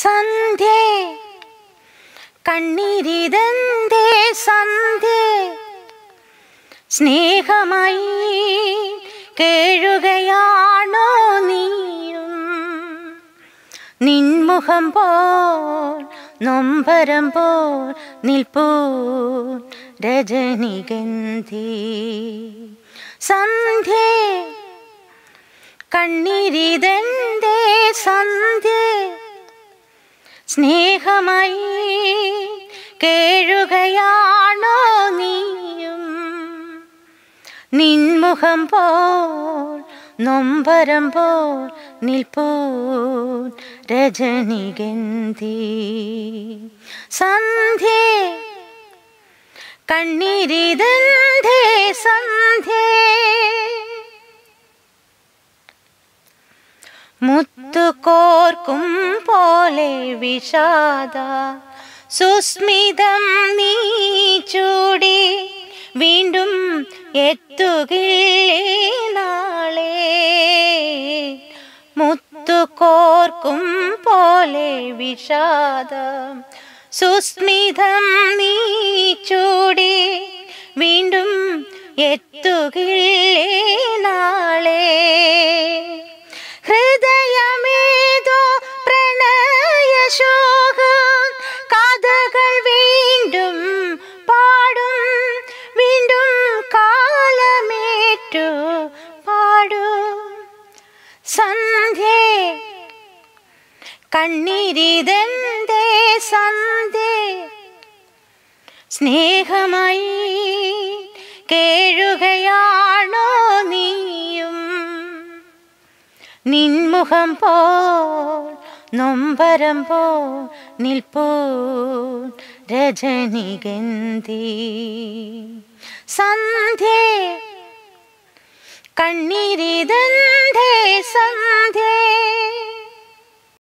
സന്ധ്യേ കണ്ണീരിതന്തേ സന്ധ്യേ സ്നേഹമായി കേഴുകയാണോ നീയും നിൻമുഖം പോൽ നൊമ്പരം പോൽ നിൽപ്പൂ രജനിഗന്ധി സന്ധ്യ കണ്ണിരിതന്തേ സന്ധ്യ സ്നേഹമായി കേഴുകയാണോ നീയും നിൻമുഖം പോൽ നൊമ്പരം പോൽ നിൽപ്പൂൻ രജനികന്തി സന്ധ്യ കണ്ണീരിതന്ധേ സന്ധ്യേ മുത്തുകോർക്കും പോലെ വിഷാദ സുസ്മിതം നീ ചൂടി വീണ്ടും എത്തുകില്ലേ നാളെ മുത്തുകോർക്കും പോലെ വിഷാദ സുസ്മിതം നീ ചൂടി വീണ്ടും എത്തുകിൽ കണ്ണീരിതെന്തേ സന്ധേ സ്നേഹമായി കേഴുകയാണോ നീയും നിൻമുഖം പോ നൊമ്പരം പോ നിൽപ്പോ രജനികന്തി സന്ധ്യ കണ്ണീരിതന്ധേ സന്ധ്യ